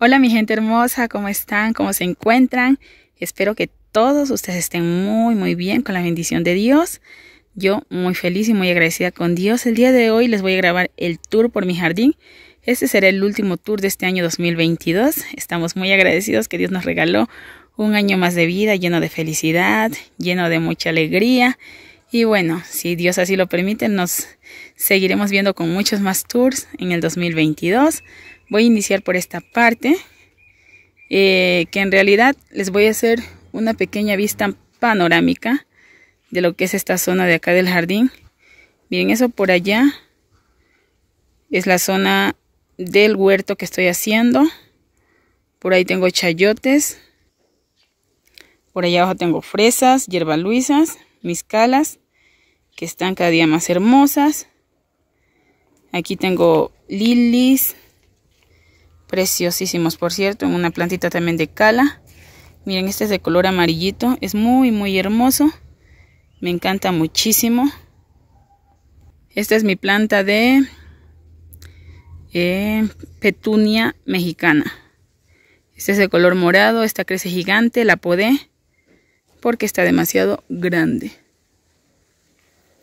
Hola mi gente hermosa, ¿cómo están? ¿Cómo se encuentran? Espero que todos ustedes estén muy, muy bien con la bendición de Dios. Yo muy feliz y muy agradecida con Dios. El día de hoy les voy a grabar el tour por mi jardín. Este será el último tour de este año 2022. Estamos muy agradecidos que Dios nos regaló un año más de vida lleno de felicidad, lleno de mucha alegría. Y bueno, si Dios así lo permite, nos seguiremos viendo con muchos más tours en el 2022 voy a iniciar por esta parte eh, que en realidad les voy a hacer una pequeña vista panorámica de lo que es esta zona de acá del jardín miren eso por allá es la zona del huerto que estoy haciendo por ahí tengo chayotes por allá abajo tengo fresas, hierbaluisas, mis calas que están cada día más hermosas aquí tengo lilies preciosísimos por cierto en una plantita también de cala miren este es de color amarillito es muy muy hermoso me encanta muchísimo esta es mi planta de eh, petunia mexicana este es de color morado esta crece gigante la podé porque está demasiado grande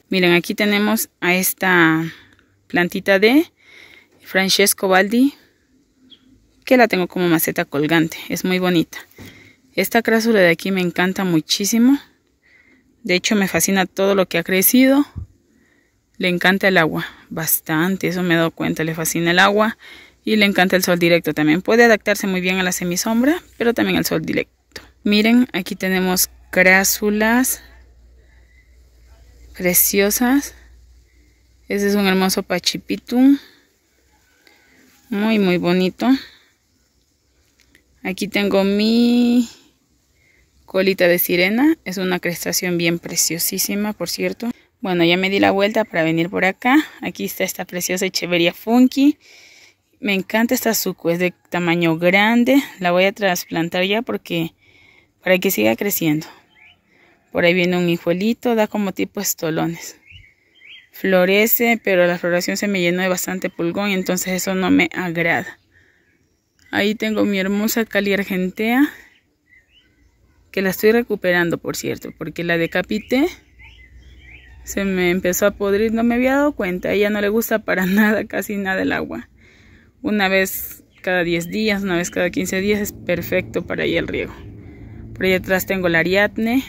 miren aquí tenemos a esta plantita de Francesco Baldi que la tengo como maceta colgante. Es muy bonita. Esta crásula de aquí me encanta muchísimo. De hecho, me fascina todo lo que ha crecido. Le encanta el agua, bastante, eso me he dado cuenta, le fascina el agua y le encanta el sol directo también. Puede adaptarse muy bien a la semisombra, pero también al sol directo. Miren, aquí tenemos crásulas preciosas. Ese es un hermoso pachipitum. Muy, muy bonito. Aquí tengo mi colita de sirena. Es una crestación bien preciosísima, por cierto. Bueno, ya me di la vuelta para venir por acá. Aquí está esta preciosa Echeveria Funky. Me encanta esta suco, es de tamaño grande. La voy a trasplantar ya porque para que siga creciendo. Por ahí viene un hijuelito, da como tipo estolones. Florece, pero la floración se me llenó de bastante pulgón, entonces eso no me agrada. Ahí tengo mi hermosa Cali Argentea. Que la estoy recuperando, por cierto. Porque la decapité. Se me empezó a podrir. No me había dado cuenta. A ella no le gusta para nada, casi nada el agua. Una vez cada 10 días, una vez cada 15 días. Es perfecto para ella el riego. Por ahí atrás tengo la Ariadne.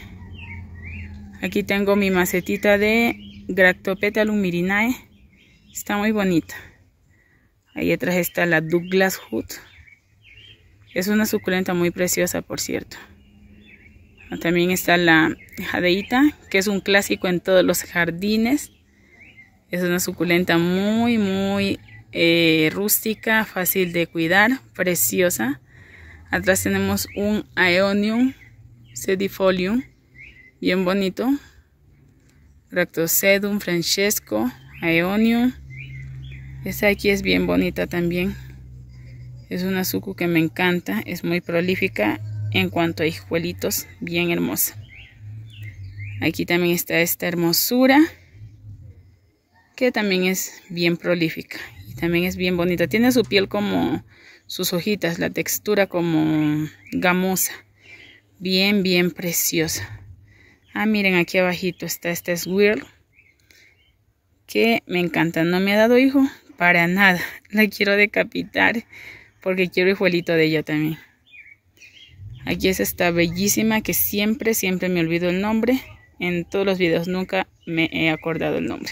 Aquí tengo mi macetita de Gractopetalum mirinae. Está muy bonita. Ahí atrás está la Douglas Hood. Es una suculenta muy preciosa, por cierto. También está la jadeita, que es un clásico en todos los jardines. Es una suculenta muy, muy eh, rústica, fácil de cuidar, preciosa. Atrás tenemos un Aeonium sedifolium, bien bonito. Ractocedum francesco, Aeonium. Esta aquí es bien bonita también. Es una suku que me encanta, es muy prolífica en cuanto a hijuelitos, bien hermosa. Aquí también está esta hermosura, que también es bien prolífica y también es bien bonita. Tiene su piel como sus hojitas, la textura como gamosa, bien, bien preciosa. Ah, miren, aquí abajito está esta swirl, que me encanta. No me ha dado hijo para nada, la quiero decapitar porque quiero hijuelito de ella también. Aquí es esta bellísima que siempre, siempre me olvido el nombre. En todos los videos nunca me he acordado el nombre.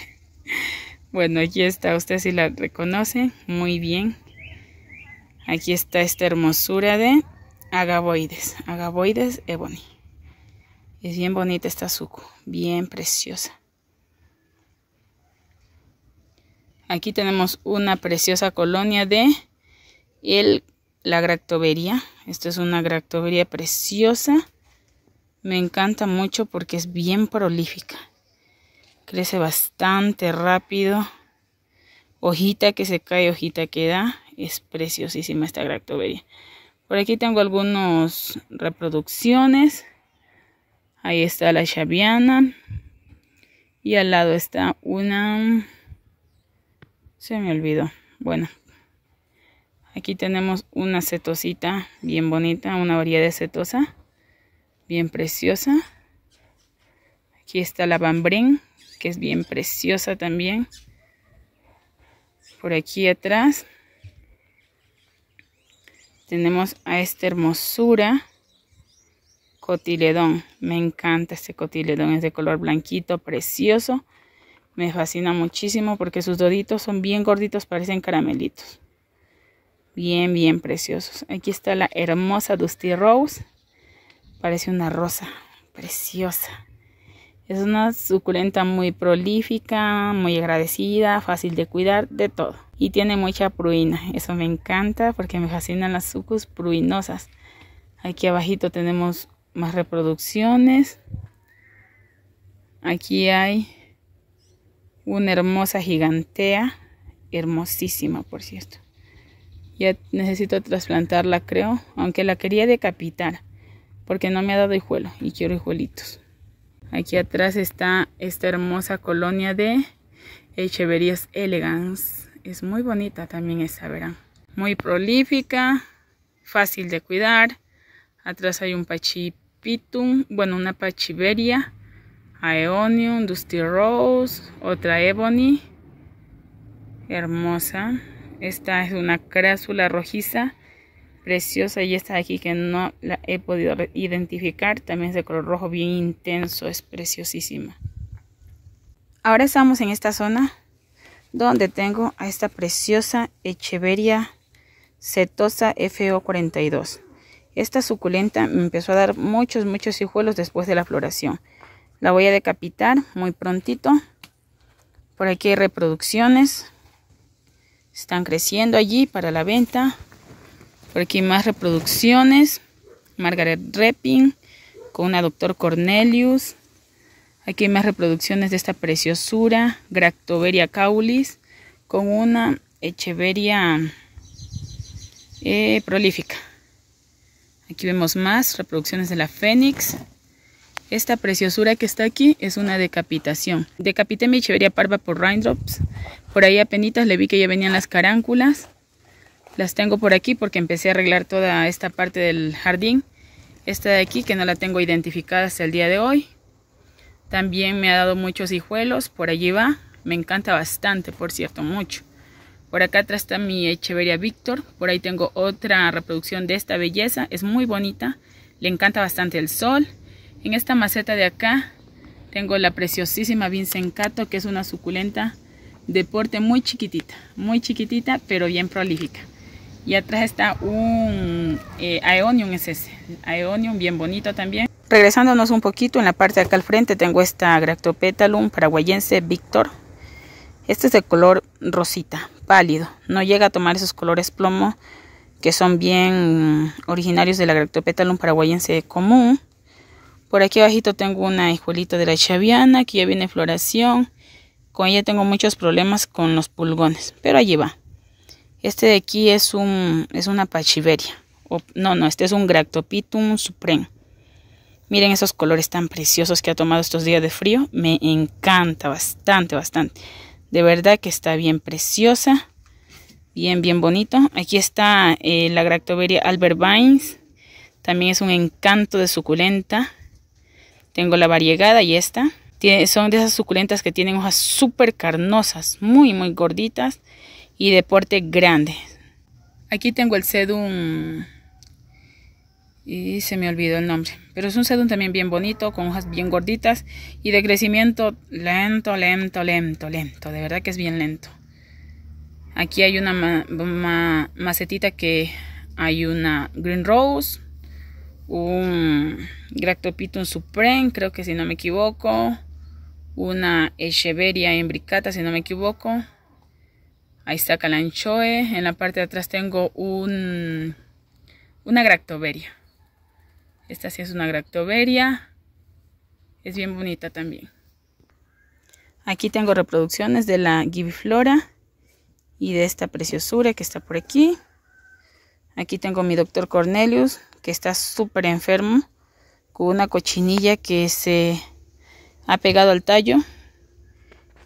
Bueno, aquí está, usted si la reconoce, muy bien. Aquí está esta hermosura de Agavoides. Agavoides ebony. Es bien bonita esta suco, bien preciosa. Aquí tenemos una preciosa colonia de el, la gractobería, Esto es una gractobería preciosa. Me encanta mucho porque es bien prolífica. Crece bastante rápido. Hojita que se cae, hojita que da. Es preciosísima esta gractobería. Por aquí tengo algunas reproducciones. Ahí está la chaviana. Y al lado está una... Se me olvidó. Bueno, Aquí tenemos una cetosita bien bonita, una variedad de cetosa, bien preciosa. Aquí está la bambrín, que es bien preciosa también. Por aquí atrás tenemos a esta hermosura cotiledón. Me encanta este cotiledón, es de color blanquito, precioso. Me fascina muchísimo porque sus doditos son bien gorditos, parecen caramelitos. Bien, bien preciosos. Aquí está la hermosa Dusty Rose. Parece una rosa preciosa. Es una suculenta muy prolífica, muy agradecida, fácil de cuidar, de todo. Y tiene mucha pruina. Eso me encanta porque me fascinan las sucus pruinosas. Aquí abajito tenemos más reproducciones. Aquí hay una hermosa gigantea, hermosísima por cierto. Ya necesito trasplantarla, creo, aunque la quería decapitar, porque no me ha dado hijuelo y quiero hijuelitos. Aquí atrás está esta hermosa colonia de Echeverías Elegance. Es muy bonita también esta, verán. Muy prolífica, fácil de cuidar. Atrás hay un pachipitum, bueno, una pachiveria, aeonium, dusty rose, otra ebony. Hermosa. Esta es una crásula rojiza preciosa y esta de aquí que no la he podido identificar también es de color rojo bien intenso, es preciosísima. Ahora estamos en esta zona donde tengo a esta preciosa Echeveria setosa FO42. Esta suculenta me empezó a dar muchos, muchos hijuelos después de la floración. La voy a decapitar muy prontito. Por aquí hay reproducciones. Están creciendo allí para la venta. Por aquí más reproducciones. Margaret Repping con una doctor Cornelius. Aquí más reproducciones de esta preciosura. Gractoveria caulis con una Echeveria eh, prolífica. Aquí vemos más reproducciones de la Fénix. Esta preciosura que está aquí es una decapitación. Decapité mi Echeveria parva por raindrops. Por ahí apenitas le vi que ya venían las caránculas. Las tengo por aquí porque empecé a arreglar toda esta parte del jardín. Esta de aquí que no la tengo identificada hasta el día de hoy. También me ha dado muchos hijuelos. Por allí va. Me encanta bastante, por cierto, mucho. Por acá atrás está mi Echeveria Víctor. Por ahí tengo otra reproducción de esta belleza. Es muy bonita. Le encanta bastante el sol. En esta maceta de acá tengo la preciosísima Vincent que es una suculenta deporte muy chiquitita, muy chiquitita, pero bien prolífica. Y atrás está un eh, Aeonium, es ese, Aeonium bien bonito también. Regresándonos un poquito, en la parte de acá al frente tengo esta Gractopetalum paraguayense Victor. Este es de color rosita, pálido, no llega a tomar esos colores plomo que son bien originarios de la Gractopetalum paraguayense común. Por aquí bajito tengo una hijuelita de la chaviana, Aquí ya viene floración. Con ella tengo muchos problemas con los pulgones, pero allí va. Este de aquí es un es una pachiveria. O, no, no, este es un Gractopitum Supreme. Miren esos colores tan preciosos que ha tomado estos días de frío. Me encanta bastante, bastante. De verdad que está bien preciosa. Bien, bien bonito. Aquí está eh, la Gractoveria Albert Vines. También es un encanto de suculenta. Tengo la variegada y esta son de esas suculentas que tienen hojas súper carnosas, muy, muy gorditas y de porte grande. Aquí tengo el sedum y se me olvidó el nombre, pero es un sedum también bien bonito, con hojas bien gorditas y de crecimiento lento, lento, lento, lento, de verdad que es bien lento. Aquí hay una macetita que hay una green rose, un Gractopitum supreme, creo que si no me equivoco, una Echeveria embricata, si no me equivoco. Ahí está Calanchoe. En la parte de atrás tengo un, una Gractoveria. Esta sí es una Gractoveria. Es bien bonita también. Aquí tengo reproducciones de la Gibiflora y de esta preciosura que está por aquí. Aquí tengo mi doctor Cornelius, que está súper enfermo, con una cochinilla que se ha pegado al tallo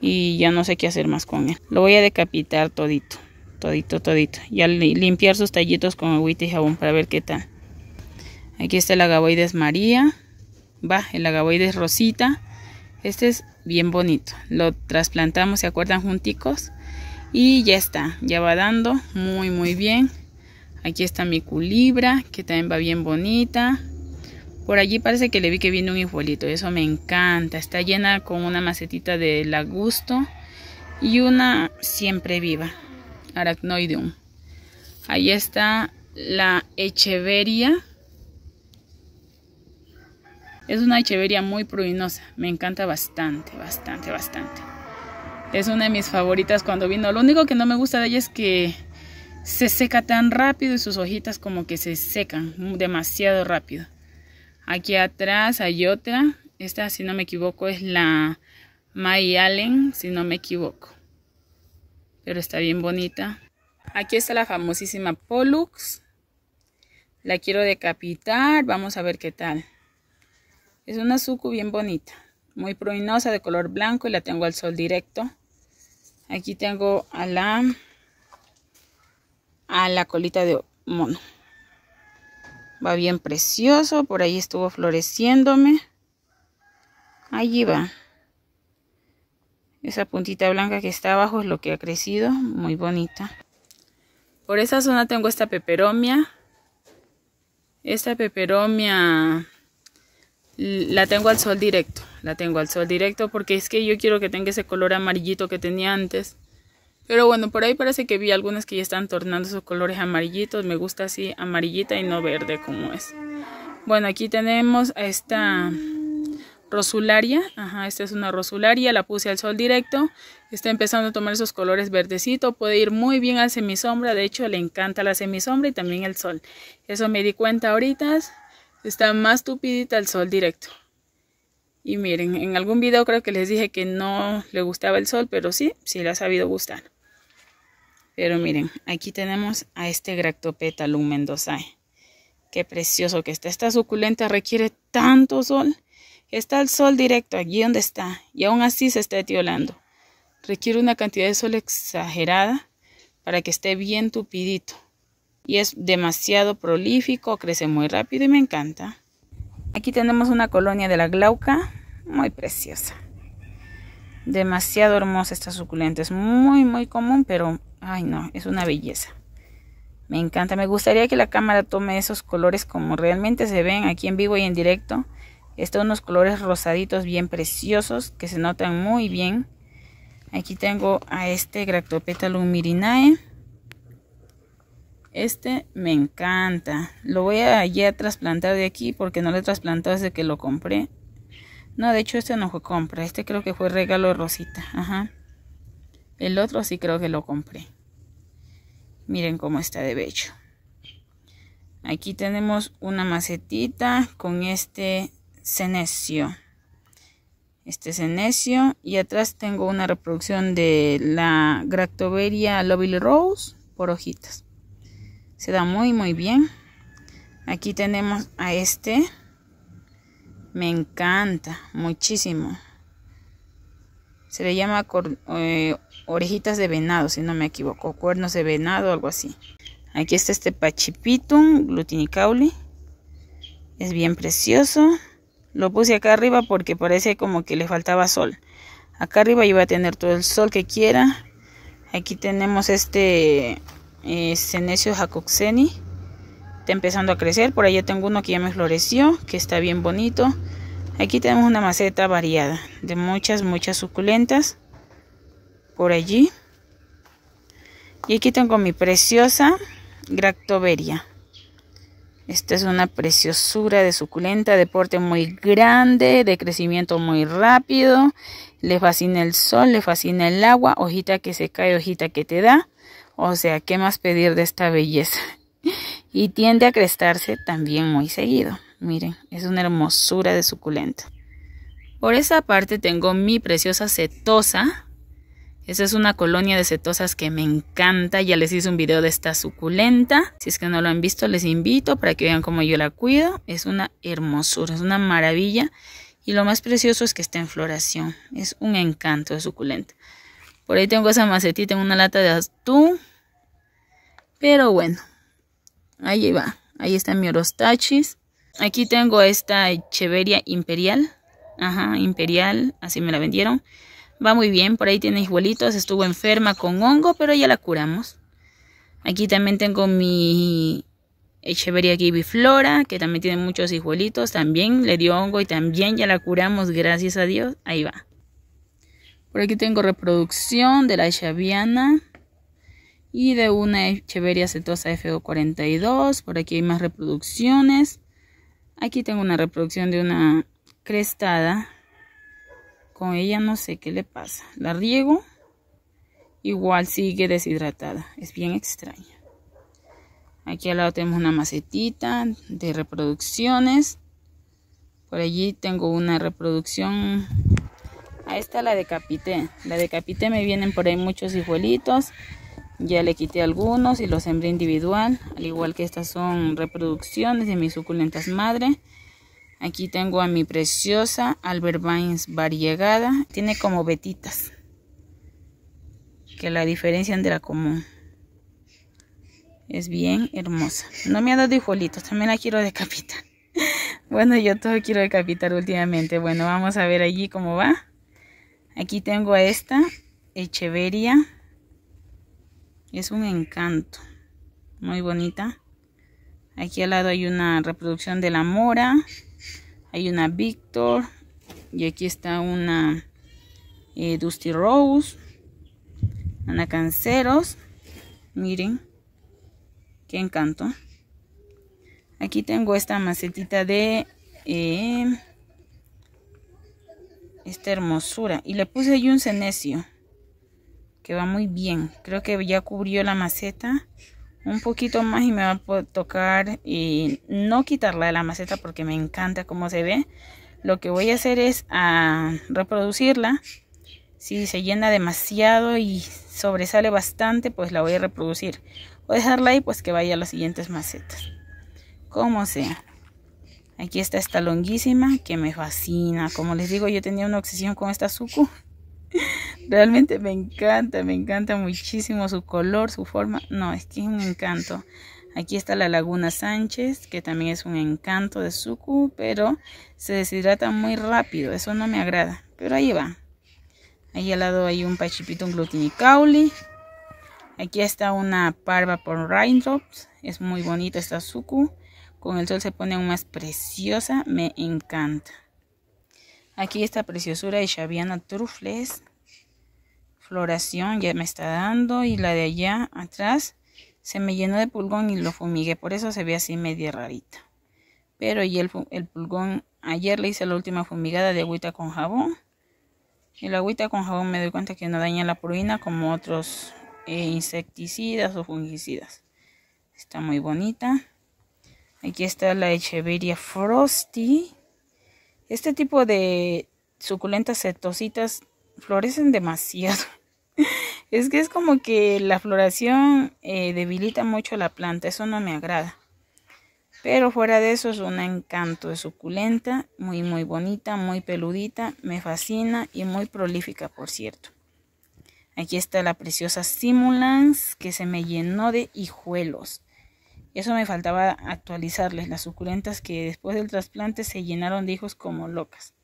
y ya no sé qué hacer más con él. Lo voy a decapitar todito, todito, todito. Y limpiar sus tallitos con agüita y jabón para ver qué tal. Aquí está el agavoides María. Va, el agavoides Rosita. Este es bien bonito. Lo trasplantamos, ¿se acuerdan? Junticos. Y ya está, ya va dando muy muy bien. Aquí está mi culibra, que también va bien bonita. Por allí parece que le vi que viene un hijuelito. Eso me encanta. Está llena con una macetita de lagusto y una siempre viva. Arachnoideum. Ahí está la echeveria. Es una echeveria muy pruinosa. Me encanta bastante, bastante, bastante. Es una de mis favoritas cuando vino. Lo único que no me gusta de ella es que se seca tan rápido y sus hojitas como que se secan demasiado rápido. Aquí atrás hay otra. Esta, si no me equivoco, es la May Allen, si no me equivoco. Pero está bien bonita. Aquí está la famosísima Pollux. La quiero decapitar. Vamos a ver qué tal. Es una sucu bien bonita. Muy pruinosa, de color blanco y la tengo al sol directo. Aquí tengo a la, a la colita de mono. Va bien precioso. Por ahí estuvo floreciéndome. Allí va. Esa puntita blanca que está abajo es lo que ha crecido. Muy bonita. Por esa zona tengo esta peperomia. Esta peperomia la tengo al sol directo. La tengo al sol directo porque es que yo quiero que tenga ese color amarillito que tenía antes. Pero bueno, por ahí parece que vi algunas que ya están tornando sus colores amarillitos. Me gusta así amarillita y no verde como es. Bueno, aquí tenemos a esta rosularia. Ajá, esta es una rosularia. La puse al sol directo. Está empezando a tomar esos colores verdecito. Puede ir muy bien al semisombra. De hecho, le encanta la semisombra y también el sol. Eso me di cuenta ahorita. Está más tupidita al sol directo. Y miren, en algún video creo que les dije que no le gustaba el sol, pero sí, sí le ha sabido gustar. Pero miren, aquí tenemos a este Gractopetalum mendozae. Qué precioso que está. Esta suculenta requiere tanto sol. Está el sol directo allí donde está y aún así se está etiolando. Requiere una cantidad de sol exagerada para que esté bien tupidito. Y es demasiado prolífico, crece muy rápido y me encanta. Aquí tenemos una colonia de la glauca muy preciosa. Demasiado hermosa esta suculenta. Es muy, muy común, pero, ay no, es una belleza. Me encanta. Me gustaría que la cámara tome esos colores como realmente se ven aquí en vivo y en directo. Están unos colores rosaditos bien preciosos que se notan muy bien. Aquí tengo a este Gractopetalum mirinae. Este me encanta. Lo voy a ya trasplantar de aquí porque no lo he trasplantado desde que lo compré. No, de hecho este no fue compra. Este creo que fue regalo de Rosita. Ajá. El otro sí creo que lo compré. Miren cómo está de bello. Aquí tenemos una macetita con este cenecio. Este cenecio. Y atrás tengo una reproducción de la Gractoveria Lovely Rose por hojitas. Se da muy muy bien. Aquí tenemos a este me encanta muchísimo. Se le llama eh, orejitas de venado, si no me equivoco, cuernos de venado, algo así. Aquí está este pachipitum glutinicauli. Es bien precioso. Lo puse acá arriba porque parece como que le faltaba sol. Acá arriba iba a tener todo el sol que quiera. Aquí tenemos este Senecio eh, jacoxeni empezando a crecer. Por allá tengo uno que ya me floreció, que está bien bonito. Aquí tenemos una maceta variada de muchas, muchas suculentas. Por allí. Y aquí tengo mi preciosa Gractoveria. Esta es una preciosura de suculenta, de porte muy grande, de crecimiento muy rápido. Le fascina el sol, le fascina el agua, hojita que se cae, hojita que te da. O sea, ¿qué más pedir de esta belleza? y tiende a crestarse también muy seguido. Miren, es una hermosura de suculenta. Por esa parte tengo mi preciosa setosa. Esa es una colonia de cetosas que me encanta. Ya les hice un video de esta suculenta. Si es que no lo han visto, les invito para que vean cómo yo la cuido. Es una hermosura, es una maravilla. Y lo más precioso es que está en floración. Es un encanto de suculenta. Por ahí tengo esa macetita en una lata de atún. Pero bueno, Ahí va. Ahí está mi Orostachis. Aquí tengo esta Echeveria Imperial. Ajá, Imperial. Así me la vendieron. Va muy bien. Por ahí tiene hijuelitos. Estuvo enferma con hongo, pero ya la curamos. Aquí también tengo mi Echeveria Gibiflora, que también tiene muchos hijuelitos. También le dio hongo y también ya la curamos, gracias a Dios. Ahí va. Por aquí tengo reproducción de la chaviana y de una Echeveria cetosa FO42. Por aquí hay más reproducciones. Aquí tengo una reproducción de una crestada. Con ella no sé qué le pasa. La riego. Igual sigue deshidratada. Es bien extraña. Aquí al lado tenemos una macetita de reproducciones. Por allí tengo una reproducción. Ahí está la decapité. La decapité me vienen por ahí muchos hijuelitos. Ya le quité algunos y los sembré individual, al igual que estas son reproducciones de mis suculentas madre. Aquí tengo a mi preciosa Albert Vines variegada. Tiene como vetitas que la diferencian de la común. Es bien hermosa. No me ha dado hijolitos, también la quiero decapitar. bueno, yo todo quiero decapitar últimamente. Bueno, vamos a ver allí cómo va. Aquí tengo a esta Echeveria es un encanto muy bonita aquí al lado hay una reproducción de la mora hay una Victor y aquí está una eh, Dusty Rose Anacanceros. miren qué encanto aquí tengo esta macetita de eh, esta hermosura y le puse ahí un cenecio que va muy bien creo que ya cubrió la maceta un poquito más y me va a tocar y no quitarla de la maceta porque me encanta cómo se ve lo que voy a hacer es a ah, reproducirla si se llena demasiado y sobresale bastante pues la voy a reproducir o dejarla ahí pues que vaya a las siguientes macetas como sea aquí está esta longuísima que me fascina como les digo yo tenía una obsesión con esta Suco. Realmente me encanta, me encanta muchísimo su color, su forma. No, es que es un encanto. Aquí está la Laguna Sánchez, que también es un encanto de Suku, pero se deshidrata muy rápido. Eso no me agrada, pero ahí va. Ahí al lado hay un pachipito, un glutinicauli. Aquí está una parva por raindrops. Es muy bonita esta Suku. Con el sol se pone aún más preciosa. Me encanta. Aquí esta preciosura de Shaviana trufles, Floración ya me está dando. Y la de allá atrás se me llenó de pulgón y lo fumigué. Por eso se ve así media rarita. Pero y el, pulgón, ayer le hice la última fumigada de agüita con jabón. Y El agüita con jabón me doy cuenta que no daña la pruina como otros eh, insecticidas o fungicidas. Está muy bonita. Aquí está la Echeveria Frosty. Este tipo de suculentas cetositas florecen demasiado. es que es como que la floración eh, debilita mucho la planta, eso no me agrada. Pero fuera de eso es un encanto de suculenta, muy muy bonita, muy peludita, me fascina y muy prolífica por cierto. Aquí está la preciosa Simulans que se me llenó de hijuelos. Eso me faltaba actualizarles las suculentas que después del trasplante se llenaron de hijos como locas.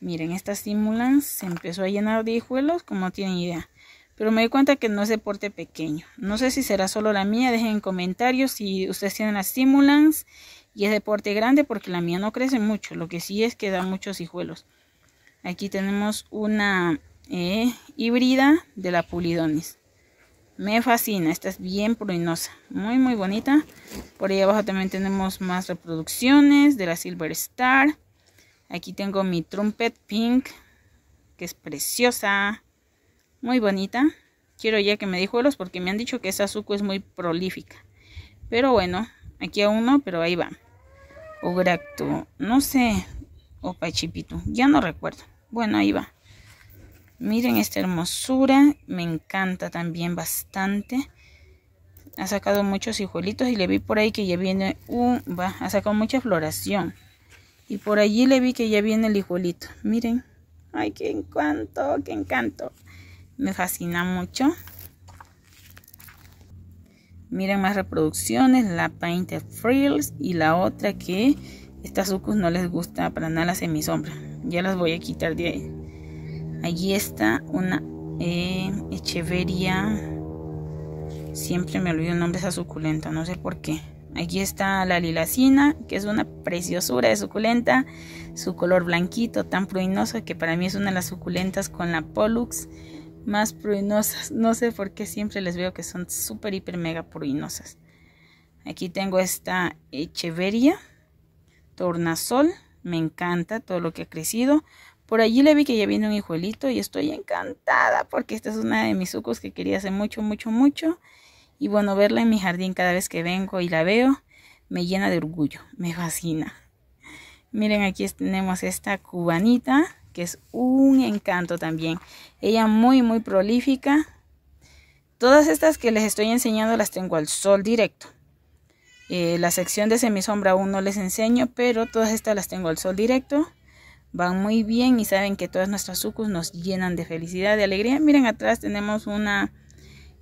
Miren, esta stimulans se empezó a llenar de hijuelos como tienen idea. Pero me di cuenta que no es deporte pequeño. No sé si será solo la mía. Dejen en comentarios si ustedes tienen la stimulans y es deporte grande porque la mía no crece mucho. Lo que sí es que da muchos hijuelos. Aquí tenemos una eh, híbrida de la pulidonis. Me fascina, esta es bien pruinosa, muy muy bonita. Por ahí abajo también tenemos más reproducciones de la Silver Star. Aquí tengo mi Trumpet Pink, que es preciosa, muy bonita. Quiero ya que me dé juegos porque me han dicho que esa suco es muy prolífica. Pero bueno, aquí a uno, pero ahí va. O Gracto, no sé, o Pachipito, ya no recuerdo. Bueno, ahí va. Miren esta hermosura, me encanta también bastante. Ha sacado muchos hijuelitos y le vi por ahí que ya viene un... Va, ha sacado mucha floración. Y por allí le vi que ya viene el hijuelito. Miren. Ay, qué encanto, qué encanto. Me fascina mucho. Miren más reproducciones, la Painted Frills y la otra que estas sucus no les gusta para nada las semisombras. Ya las voy a quitar de ahí. Allí está una eh, Echeveria. Siempre me olvido el nombre de esa suculenta, no sé por qué. Aquí está la lilacina, que es una preciosura de suculenta, su color blanquito tan pruinoso que para mí es una de las suculentas con la Pollux más pruinosas. No sé por qué siempre les veo que son súper, hiper, mega pruinosas. Aquí tengo esta Echeveria, tornasol, me encanta todo lo que ha crecido. Por allí le vi que ya viene un hijuelito y estoy encantada porque esta es una de mis sucos que quería hacer mucho, mucho, mucho. Y bueno, verla en mi jardín cada vez que vengo y la veo me llena de orgullo, me fascina. Miren, aquí tenemos esta cubanita que es un encanto también. Ella muy, muy prolífica. Todas estas que les estoy enseñando las tengo al sol directo. Eh, la sección de semisombra aún no les enseño, pero todas estas las tengo al sol directo van muy bien y saben que todas nuestras sucus nos llenan de felicidad, de alegría. Miren atrás tenemos una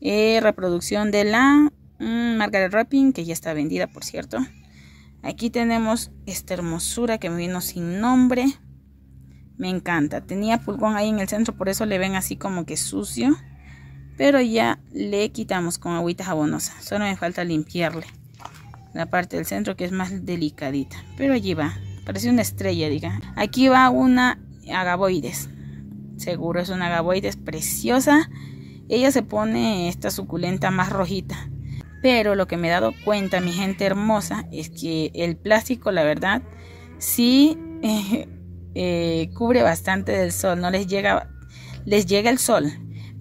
eh, reproducción de la mm, Margaret Wrapping, que ya está vendida por cierto. Aquí tenemos esta hermosura que me vino sin nombre. Me encanta. Tenía pulgón ahí en el centro, por eso le ven así como que sucio. Pero ya le quitamos con agüita jabonosa. Solo me falta limpiarle la parte del centro que es más delicadita. Pero allí va. Parece una estrella, diga. Aquí va una agaboides. Seguro es una agaboides preciosa. Ella se pone esta suculenta más rojita. Pero lo que me he dado cuenta, mi gente hermosa, es que el plástico, la verdad, sí eh, eh, cubre bastante del sol. No les llega, les llega el sol.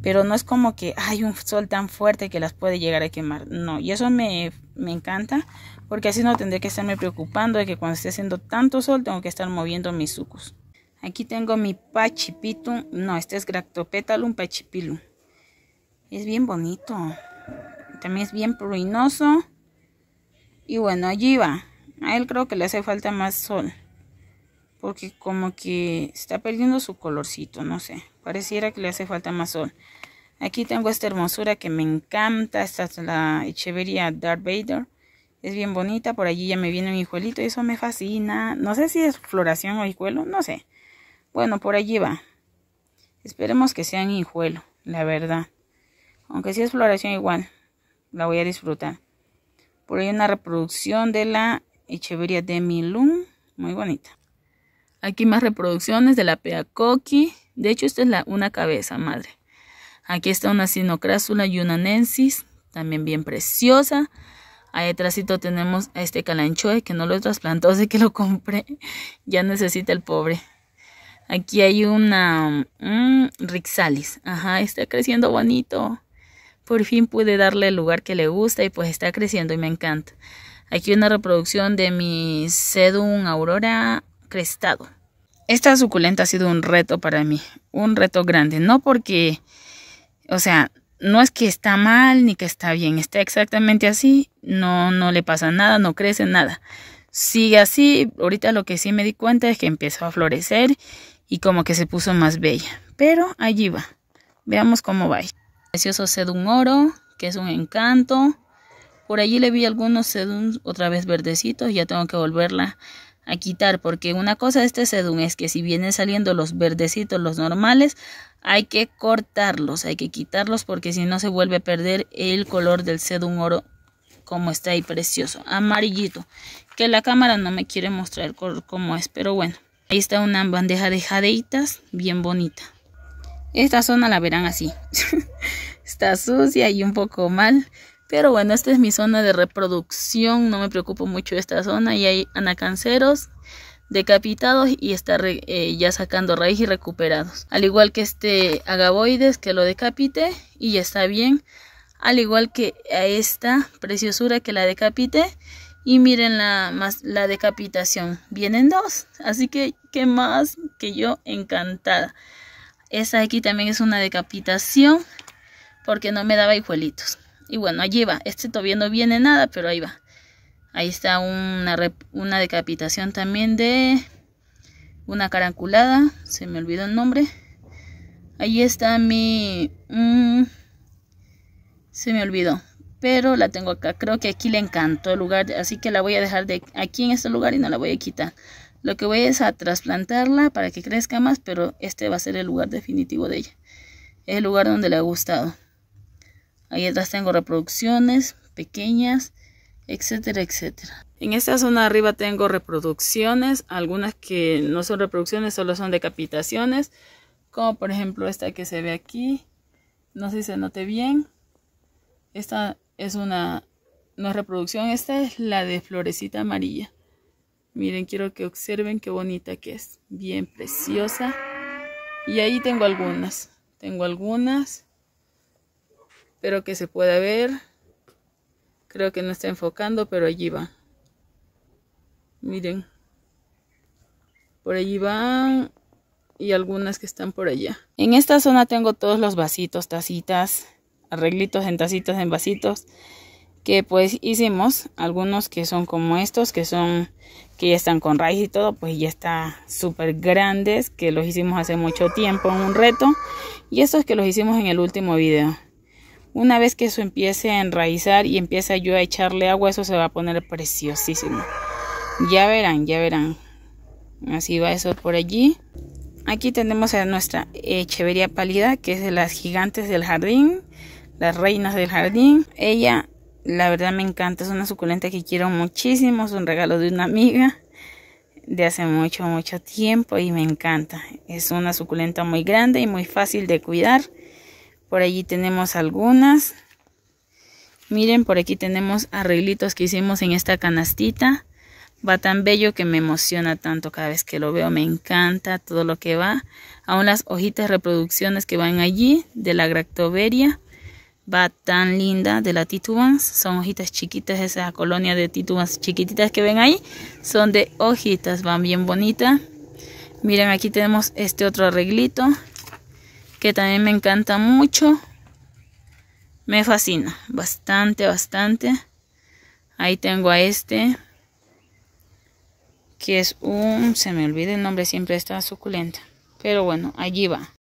Pero no es como que hay un sol tan fuerte que las puede llegar a quemar. No, y eso me, me encanta porque así no tendré que estarme preocupando de que cuando esté haciendo tanto sol tengo que estar moviendo mis sucos. Aquí tengo mi pachipitum, no, este es Gractopetalum pachipilum. Es bien bonito, también es bien pruinoso. Y bueno, allí va. A él creo que le hace falta más sol, porque como que está perdiendo su colorcito, no sé, pareciera que le hace falta más sol. Aquí tengo esta hermosura que me encanta, esta es la Echeveria Darth Vader es bien bonita, por allí ya me viene un hijuelito y eso me fascina. No sé si es floración o hijuelo, no sé. Bueno, por allí va. Esperemos que sean hijuelo, la verdad. Aunque si es floración igual, la voy a disfrutar. Por ahí una reproducción de la Echeveria de Milum, muy bonita. Aquí más reproducciones de la peacocki De hecho, esta es la, una cabeza, madre. Aquí está una Sinocrásula Nensis, también bien preciosa. Ahí atrásito tenemos a este calanchoe que no lo trasplantó desde que lo compré. Ya necesita el pobre. Aquí hay una Rixalis. Ajá, está creciendo bonito. Por fin pude darle el lugar que le gusta y pues está creciendo y me encanta. Aquí una reproducción de mi Sedum Aurora crestado. Esta suculenta ha sido un reto para mí, un reto grande, no porque, o sea, no es que está mal ni que está bien, está exactamente así, no, no le pasa nada, no crece nada. Sigue así, ahorita lo que sí me di cuenta es que empezó a florecer y como que se puso más bella, pero allí va. Veamos cómo va. Precioso sedum oro, que es un encanto. Por allí le vi algunos sedums otra vez verdecitos, ya tengo que volverla a quitar, porque una cosa de este sedum es que si vienen saliendo los verdecitos, los normales, hay que cortarlos, hay que quitarlos porque si no se vuelve a perder el color del sedum oro como está ahí precioso, amarillito, que la cámara no me quiere mostrar como es, pero bueno, ahí está una bandeja de jadeitas bien bonita. Esta zona la verán así, está sucia y un poco mal, pero bueno, esta es mi zona de reproducción, no me preocupo mucho de esta zona y hay anacanceros decapitados y está eh, ya sacando raíz y recuperados. Al igual que este agaboides que lo decapité y ya está bien. Al igual que a esta preciosura que la decapité y miren la, la decapitación. Vienen dos, así que qué más que yo encantada. Esta aquí también es una decapitación porque no me daba hijuelitos. Y bueno, allí va. Este todavía no viene nada, pero ahí va. Ahí está una, una decapitación también de una caranculada. Se me olvidó el nombre. Ahí está mi... Mm, se me olvidó. Pero la tengo acá. Creo que aquí le encantó el lugar. Así que la voy a dejar de aquí en este lugar y no la voy a quitar. Lo que voy es a trasplantarla para que crezca más. Pero este va a ser el lugar definitivo de ella. Es el lugar donde le ha gustado. Ahí atrás tengo reproducciones pequeñas, etcétera, etcétera. En esta zona arriba tengo reproducciones, algunas que no son reproducciones, solo son decapitaciones, como por ejemplo esta que se ve aquí, no sé si se note bien, esta es una, no es reproducción, esta es la de florecita amarilla. Miren, quiero que observen qué bonita que es, bien preciosa. Y ahí tengo algunas, tengo algunas Espero que se pueda ver. Creo que no está enfocando, pero allí va. Miren. Por allí van y algunas que están por allá. En esta zona tengo todos los vasitos, tacitas, arreglitos en tacitas, en vasitos que pues hicimos. Algunos que son como estos, que son que ya están con raíz y todo, pues ya está súper grandes, que los hicimos hace mucho tiempo un reto. Y estos que los hicimos en el último video. Una vez que eso empiece a enraizar y empieza yo a echarle agua, eso se va a poner preciosísimo. Ya verán, ya verán. Así va eso por allí. Aquí tenemos a nuestra eh, Echevería pálida, que es de las gigantes del jardín, las reinas del jardín. Ella, la verdad me encanta, es una suculenta que quiero muchísimo, es un regalo de una amiga de hace mucho, mucho tiempo y me encanta. Es una suculenta muy grande y muy fácil de cuidar. Por allí tenemos algunas. Miren, por aquí tenemos arreglitos que hicimos en esta canastita. Va tan bello que me emociona tanto cada vez que lo veo. Me encanta todo lo que va. Aún las hojitas reproducciones que van allí de la Gractoveria. Va tan linda de la Titubans. Son hojitas chiquitas, esa colonia de Titubans chiquititas que ven ahí. Son de hojitas, van bien bonita. Miren, aquí tenemos este otro arreglito que también me encanta mucho. Me fascina bastante, bastante. Ahí tengo a este, que es un, se me olvida el nombre, siempre está suculenta. Pero bueno, allí va.